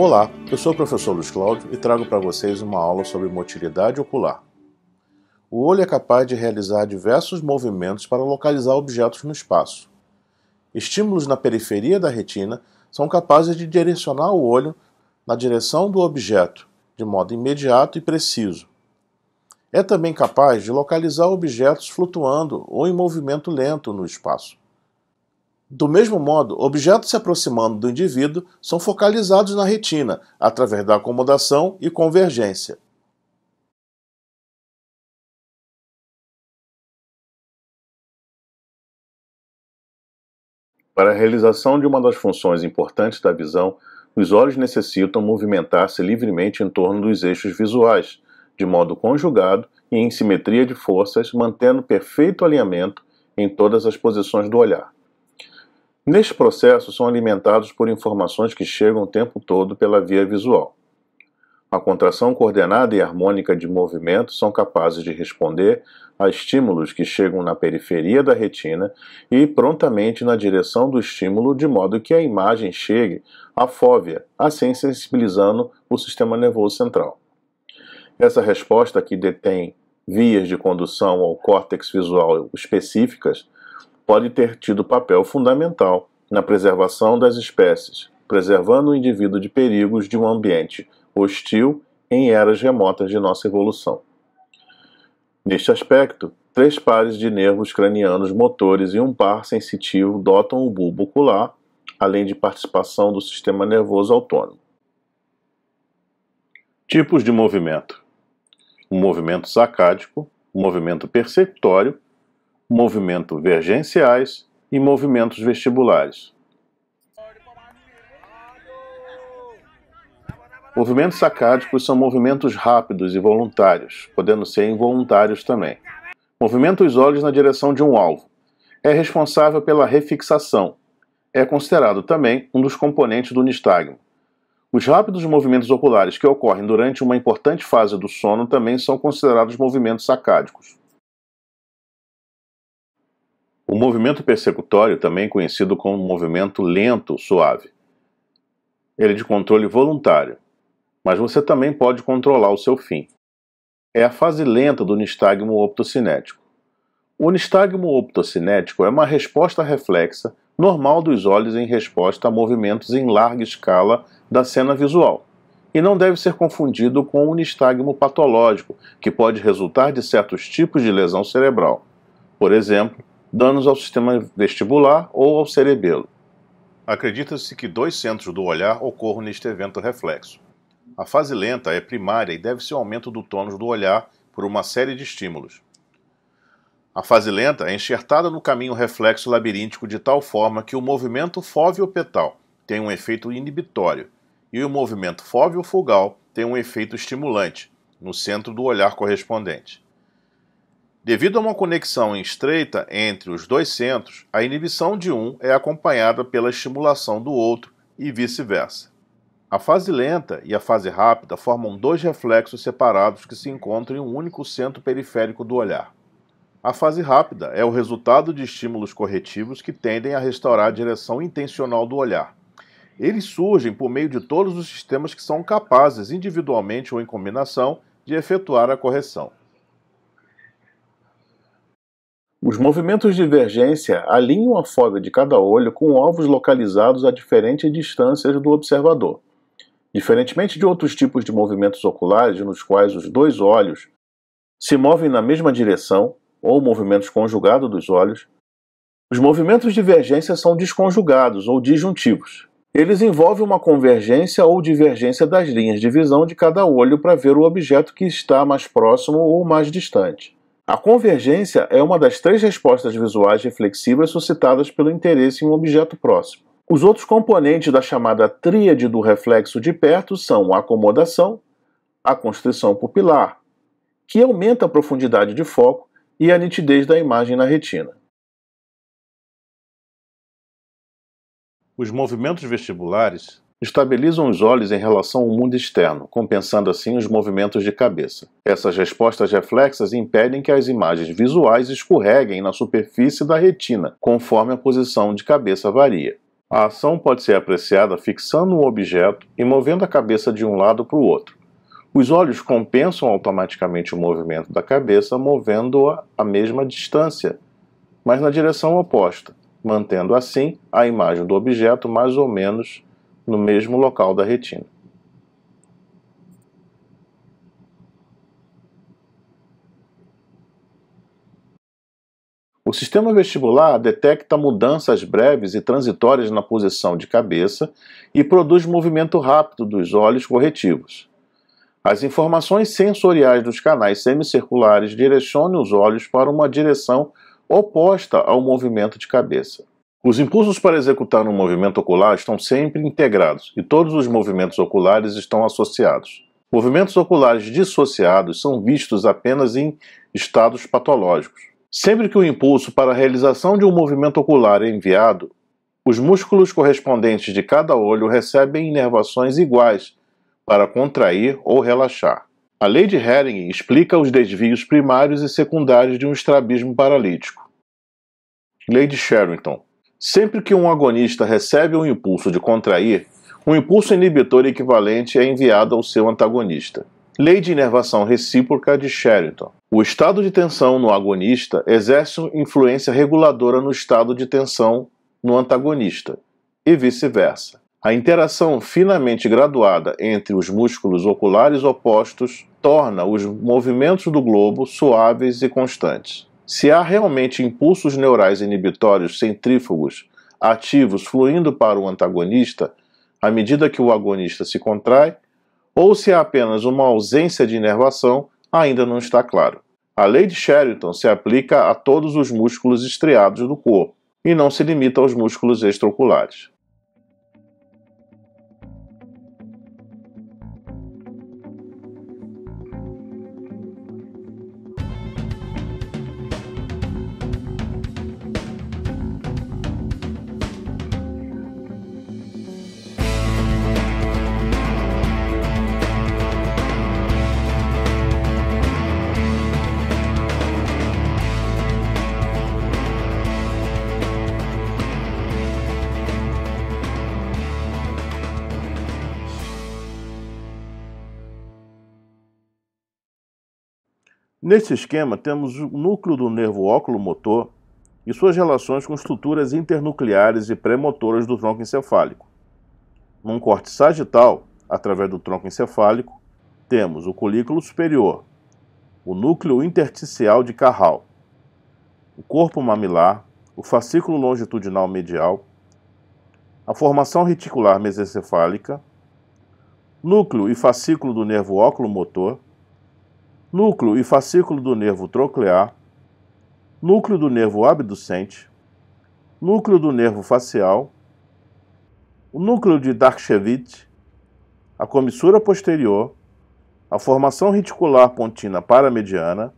Olá, eu sou o professor Luiz Cláudio e trago para vocês uma aula sobre motilidade ocular. O olho é capaz de realizar diversos movimentos para localizar objetos no espaço. Estímulos na periferia da retina são capazes de direcionar o olho na direção do objeto, de modo imediato e preciso. É também capaz de localizar objetos flutuando ou em movimento lento no espaço. Do mesmo modo, objetos se aproximando do indivíduo são focalizados na retina através da acomodação e convergência. Para a realização de uma das funções importantes da visão, os olhos necessitam movimentar-se livremente em torno dos eixos visuais, de modo conjugado e em simetria de forças, mantendo perfeito alinhamento em todas as posições do olhar. Neste processo, são alimentados por informações que chegam o tempo todo pela via visual. A contração coordenada e harmônica de movimento são capazes de responder a estímulos que chegam na periferia da retina e prontamente na direção do estímulo, de modo que a imagem chegue à fóvea, assim sensibilizando o sistema nervoso central. Essa resposta, que detém vias de condução ao córtex visual específicas, pode ter tido papel fundamental na preservação das espécies, preservando o indivíduo de perigos de um ambiente hostil em eras remotas de nossa evolução. Neste aspecto, três pares de nervos cranianos motores e um par sensitivo dotam o bulbo ocular, além de participação do sistema nervoso autônomo. Tipos de movimento: o movimento sacádico, o movimento perceptório movimento vergenciais e movimentos vestibulares. Movimentos sacádicos são movimentos rápidos e voluntários, podendo ser involuntários também. Movimenta os olhos na direção de um alvo. É responsável pela refixação. É considerado também um dos componentes do nistagmo. Os rápidos movimentos oculares que ocorrem durante uma importante fase do sono também são considerados movimentos sacádicos. O movimento persecutório, também conhecido como movimento lento suave, ele é de controle voluntário, mas você também pode controlar o seu fim. É a fase lenta do nistagmo optocinético. O nistagmo optocinético é uma resposta reflexa normal dos olhos em resposta a movimentos em larga escala da cena visual e não deve ser confundido com o nistagmo patológico, que pode resultar de certos tipos de lesão cerebral. Por exemplo, danos ao sistema vestibular ou ao cerebelo. Acredita-se que dois centros do olhar ocorram neste evento reflexo. A fase lenta é primária e deve-se ao aumento do tônus do olhar por uma série de estímulos. A fase lenta é enxertada no caminho reflexo labiríntico de tal forma que o movimento fóveo petal tem um efeito inibitório e o movimento fóveo fugal tem um efeito estimulante no centro do olhar correspondente. Devido a uma conexão estreita entre os dois centros, a inibição de um é acompanhada pela estimulação do outro e vice-versa. A fase lenta e a fase rápida formam dois reflexos separados que se encontram em um único centro periférico do olhar. A fase rápida é o resultado de estímulos corretivos que tendem a restaurar a direção intencional do olhar. Eles surgem por meio de todos os sistemas que são capazes, individualmente ou em combinação, de efetuar a correção. Os movimentos de divergência alinham a fóvea de cada olho com alvos localizados a diferentes distâncias do observador. Diferentemente de outros tipos de movimentos oculares, nos quais os dois olhos se movem na mesma direção, ou movimentos conjugados dos olhos, os movimentos de divergência são desconjugados ou disjuntivos. Eles envolvem uma convergência ou divergência das linhas de visão de cada olho para ver o objeto que está mais próximo ou mais distante. A convergência é uma das três respostas visuais reflexivas suscitadas pelo interesse em um objeto próximo. Os outros componentes da chamada tríade do reflexo de perto são a acomodação, a constrição pupilar, que aumenta a profundidade de foco e a nitidez da imagem na retina. Os movimentos vestibulares estabilizam os olhos em relação ao mundo externo, compensando assim os movimentos de cabeça. Essas respostas reflexas impedem que as imagens visuais escorreguem na superfície da retina, conforme a posição de cabeça varia. A ação pode ser apreciada fixando um objeto e movendo a cabeça de um lado para o outro. Os olhos compensam automaticamente o movimento da cabeça, movendo-a à mesma distância, mas na direção oposta, mantendo assim a imagem do objeto mais ou menos no mesmo local da retina. O sistema vestibular detecta mudanças breves e transitórias na posição de cabeça e produz movimento rápido dos olhos corretivos. As informações sensoriais dos canais semicirculares direcionam os olhos para uma direção oposta ao movimento de cabeça. Os impulsos para executar um movimento ocular estão sempre integrados e todos os movimentos oculares estão associados. Movimentos oculares dissociados são vistos apenas em estados patológicos. Sempre que o impulso para a realização de um movimento ocular é enviado, os músculos correspondentes de cada olho recebem inervações iguais para contrair ou relaxar. A lei de Hering explica os desvios primários e secundários de um estrabismo paralítico. Lei de Sherrington Sempre que um agonista recebe um impulso de contrair, um impulso inibitor equivalente é enviado ao seu antagonista. Lei de inervação recíproca de Sherrington. O estado de tensão no agonista exerce influência reguladora no estado de tensão no antagonista, e vice-versa. A interação finamente graduada entre os músculos oculares opostos torna os movimentos do globo suaves e constantes. Se há realmente impulsos neurais inibitórios centrífugos ativos fluindo para o antagonista à medida que o agonista se contrai, ou se há apenas uma ausência de inervação, ainda não está claro. A lei de Sheraton se aplica a todos os músculos estriados do corpo e não se limita aos músculos extraoculares. Nesse esquema, temos o núcleo do nervo óculo-motor e suas relações com estruturas internucleares e premotoras do tronco encefálico. Num corte sagital, através do tronco encefálico, temos o colículo superior, o núcleo intersticial de Carral, o corpo mamilar, o fascículo longitudinal medial, a formação reticular mesencefálica, núcleo e fascículo do nervo óculo-motor, núcleo e fascículo do nervo troclear, núcleo do nervo abducente, núcleo do nervo facial, o núcleo de Darkshevich, a comissura posterior, a formação reticular pontina paramediana,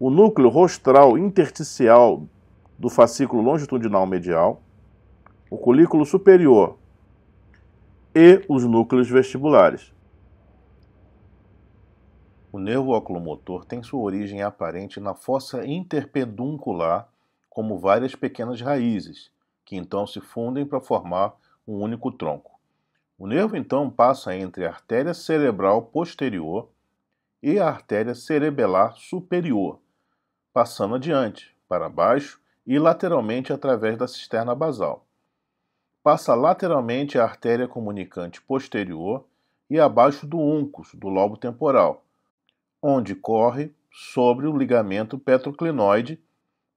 o núcleo rostral intersticial do fascículo longitudinal medial, o colículo superior e os núcleos vestibulares. O nervo oculomotor tem sua origem aparente na fossa interpeduncular, como várias pequenas raízes, que então se fundem para formar um único tronco. O nervo então passa entre a artéria cerebral posterior e a artéria cerebelar superior, passando adiante, para baixo e lateralmente através da cisterna basal. Passa lateralmente a artéria comunicante posterior e abaixo do uncus, do lobo temporal onde corre sobre o ligamento petroclinoide,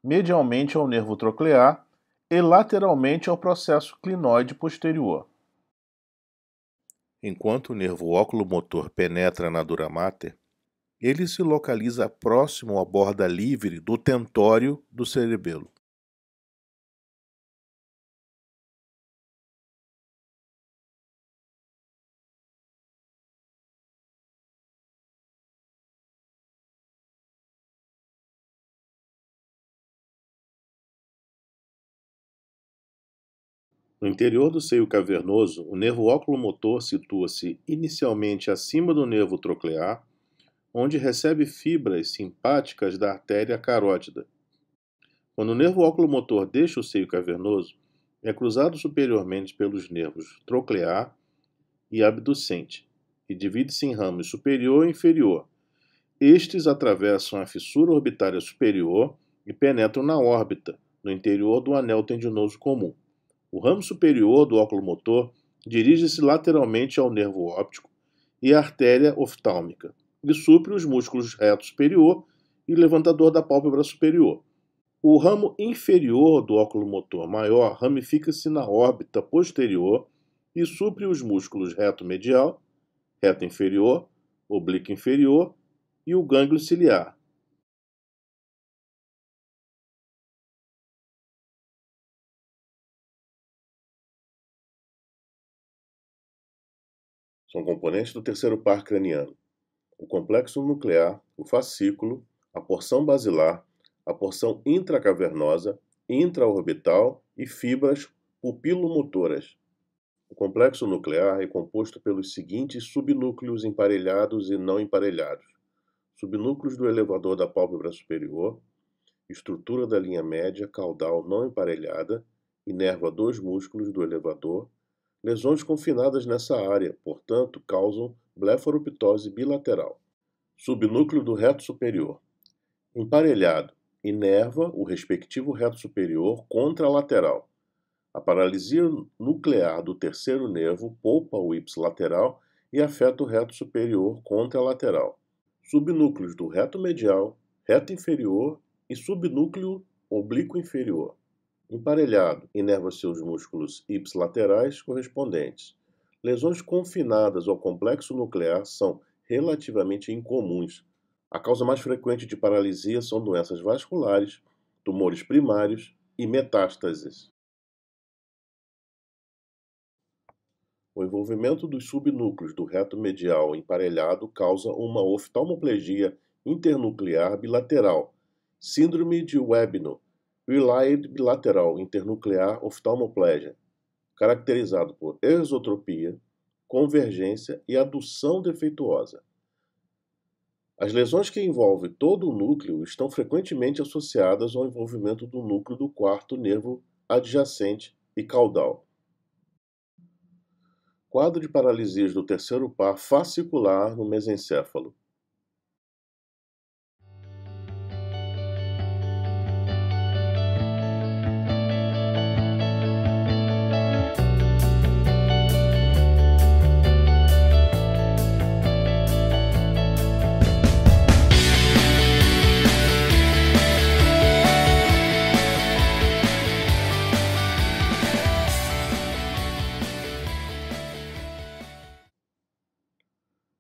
medialmente ao nervo troclear e lateralmente ao processo clinoide posterior. Enquanto o nervo óculomotor penetra na dura mater, ele se localiza próximo à borda livre do tentório do cerebelo. No interior do seio cavernoso, o nervo óculomotor situa-se inicialmente acima do nervo troclear, onde recebe fibras simpáticas da artéria carótida. Quando o nervo óculomotor deixa o seio cavernoso, é cruzado superiormente pelos nervos troclear e abducente, e divide-se em ramos superior e inferior. Estes atravessam a fissura orbitária superior e penetram na órbita, no interior do anel tendinoso comum. O ramo superior do óculo motor dirige-se lateralmente ao nervo óptico e à artéria oftálmica e supre os músculos reto superior e levantador da pálpebra superior. O ramo inferior do óculo motor maior ramifica-se na órbita posterior e supre os músculos reto medial, reto inferior, oblíquo inferior e o gânglio ciliar, São componentes do terceiro par craniano: o complexo nuclear, o fascículo, a porção basilar, a porção intracavernosa, intraorbital e fibras pupilomotoras. O complexo nuclear é composto pelos seguintes subnúcleos emparelhados e não emparelhados: subnúcleos do elevador da pálpebra superior, estrutura da linha média caudal não emparelhada, inerva dois músculos do elevador Lesões confinadas nessa área, portanto, causam blefaroptose bilateral. Subnúcleo do reto superior. Emparelhado. Inerva o respectivo reto superior contralateral. A paralisia nuclear do terceiro nervo poupa o ipsilateral e afeta o reto superior contralateral. Subnúcleos do reto medial, reto inferior e subnúcleo oblíquo inferior. Emparelhado, inerva seus músculos ipsilaterais correspondentes. Lesões confinadas ao complexo nuclear são relativamente incomuns. A causa mais frequente de paralisia são doenças vasculares, tumores primários e metástases. O envolvimento dos subnúcleos do reto medial emparelhado causa uma oftalmoplegia internuclear bilateral, síndrome de Webno, Relied bilateral internuclear oftalmoplégia, caracterizado por exotropia, convergência e adução defeituosa. As lesões que envolvem todo o núcleo estão frequentemente associadas ao envolvimento do núcleo do quarto nervo adjacente e caudal. Quadro de paralisias do terceiro par fascicular no mesencéfalo.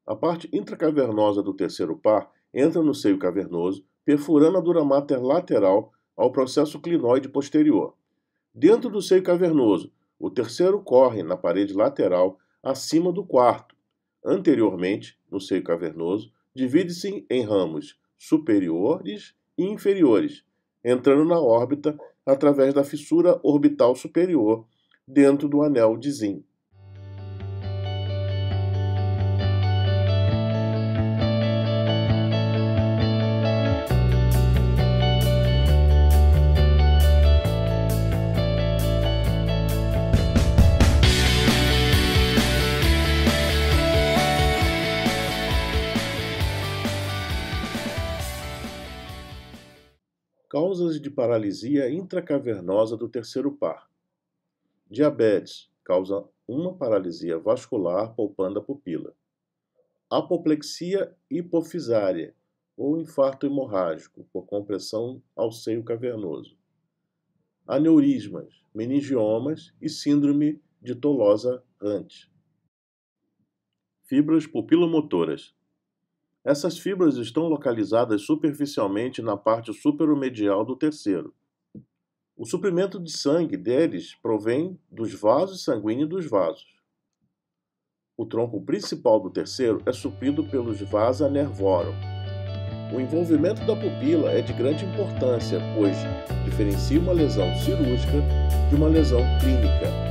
A parte intracavernosa do terceiro par entra no seio cavernoso, perfurando a dura mater lateral ao processo clinoide posterior. Dentro do seio cavernoso, o terceiro corre na parede lateral acima do quarto. Anteriormente, no seio cavernoso, divide-se em ramos superiores e inferiores, entrando na órbita através da fissura orbital superior dentro do anel de Zinn. causas de paralisia intracavernosa do terceiro par. Diabetes causa uma paralisia vascular poupando a pupila. Apoplexia hipofisária ou infarto hemorrágico por compressão ao seio cavernoso. Aneurismas, meningiomas e síndrome de Tolosa-Hunt. Fibras pupilomotoras essas fibras estão localizadas superficialmente na parte superomedial do terceiro. O suprimento de sangue deles provém dos vasos sanguíneos dos vasos. O tronco principal do terceiro é suprido pelos vasa nervorum. O envolvimento da pupila é de grande importância, pois diferencia uma lesão cirúrgica de uma lesão clínica.